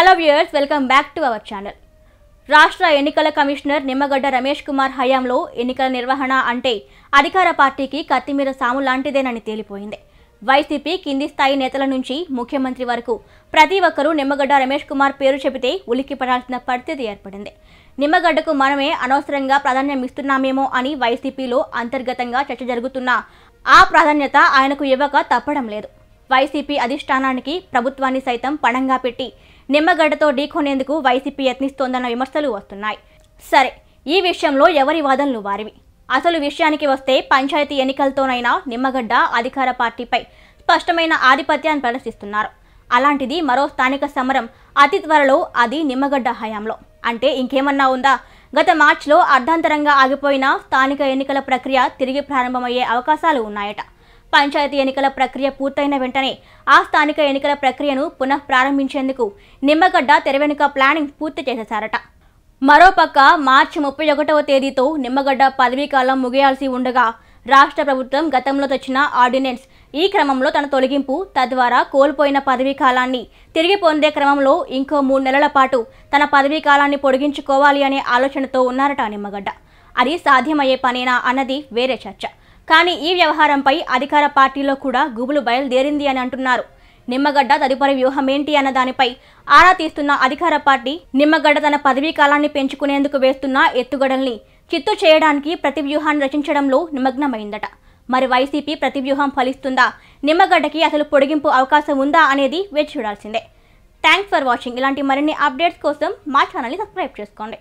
hello viewers welcome back to our channel రాష్ట్ర ఎన్నికల commissioner Nimmagadda Ramesh Kumar హయాంలో ఎన్నికల నిర్వహణ అంటే అధికార పార్టీకి కత్తిమీర సాము లాంటిదేనని తేలిపోయింది వైసీపీ కింది స్థాయి నేతల నుంచి ముఖ్యమంత్రి వరకు ప్రతి ఒక్కరూ నిమ్మగడ్డ రమేష్ కుమార్ పేరు చెబితే ఉలిక్కి పడాల్సిన పరిస్థితి ఏర్పడింది నిమ్మగడ్డకు మనమే అనవసరంగా ప్రాధాన్యం ఇస్తున్నామేమో అని వైసీపీలో అంతర్గతంగా చర్చ జరుగుతున్నా ఆ ప్రాధాన్యత ఆయనకు ఇవ్వక తప్పడం లేదు వైసీపీ అధిష్టానానికి ప్రభుత్వాన్ని సైతం పణంగా పెట్టి నిమ్మగడ్డతో ఢీకొనేందుకు వైసీపీ యత్నిస్తోందన్న విమర్శలు వస్తున్నాయి సరే ఈ విషయంలో ఎవరి వాదనలు వారివి అసలు విషయానికి వస్తే పంచాయతీ ఎన్నికలతోనైనా నిమ్మగడ్డ అధికార పార్టీపై స్పష్టమైన ఆధిపత్యాన్ని ప్రదర్శిస్తున్నారు అలాంటిది మరో స్థానిక సమరం అతి త్వరలో అది నిమ్మగడ్డ హయాంలో అంటే ఇంకేమన్నా ఉందా గత మార్చిలో అర్ధాంతరంగా ఆగిపోయిన స్థానిక ఎన్నికల ప్రక్రియ తిరిగి ప్రారంభమయ్యే అవకాశాలు ఉన్నాయట పంచాయతీ ఎన్నికల ప్రక్రియ పూర్తయిన వెంటనే ఆ స్థానిక ఎన్నికల ప్రక్రియను పునః ప్రారంభించేందుకు నిమ్మగడ్డ తెరవెనుక ప్లానింగ్ పూర్తి చేసేశారట మరోపక్క మార్చి ముప్పై ఒకటవ తేదీతో నిమ్మగడ్డ పదవీకాలం ముగియాల్సి ఉండగా రాష్ట్ర ప్రభుత్వం గతంలో తెచ్చిన ఆర్డినెన్స్ ఈ క్రమంలో తన తొలగింపు తద్వారా కోల్పోయిన పదవీ కాలాన్ని తిరిగి పొందే క్రమంలో ఇంకో మూడు నెలల పాటు తన పదవీ కాలాన్ని పొడిగించుకోవాలి అనే ఆలోచనతో ఉన్నారట నిమ్మగడ్డ అది సాధ్యమయ్యే పనేనా అన్నది వేరే చర్చ కానీ ఈ వ్యవహారంపై అధికార పార్టీలో కూడా గుబులు బయలుదేరింది అని అంటున్నారు నిమ్మగడ్డ తదుపరి వ్యూహం ఏంటి అన్న దానిపై ఆరా తీస్తున్న అధికార పార్టీ నిమ్మగడ్డ తన పదవీ కాలాన్ని పెంచుకునేందుకు వేస్తున్న ఎత్తుగడల్ని చిత్తు చేయడానికి ప్రతి వ్యూహాన్ని రచించడంలో నిమగ్నమైందట మరి వైసీపీ ప్రతి వ్యూహం ఫలిస్తుందా నిమ్మగడ్డకి అసలు పొడిగింపు అవకాశం ఉందా అనేది వేచి చూడాల్సిందే థ్యాంక్స్ ఫర్ వాచింగ్ ఇలాంటి మరిన్ని అప్డేట్స్ కోసం మా ఛానల్ని సబ్స్క్రైబ్ చేసుకోండి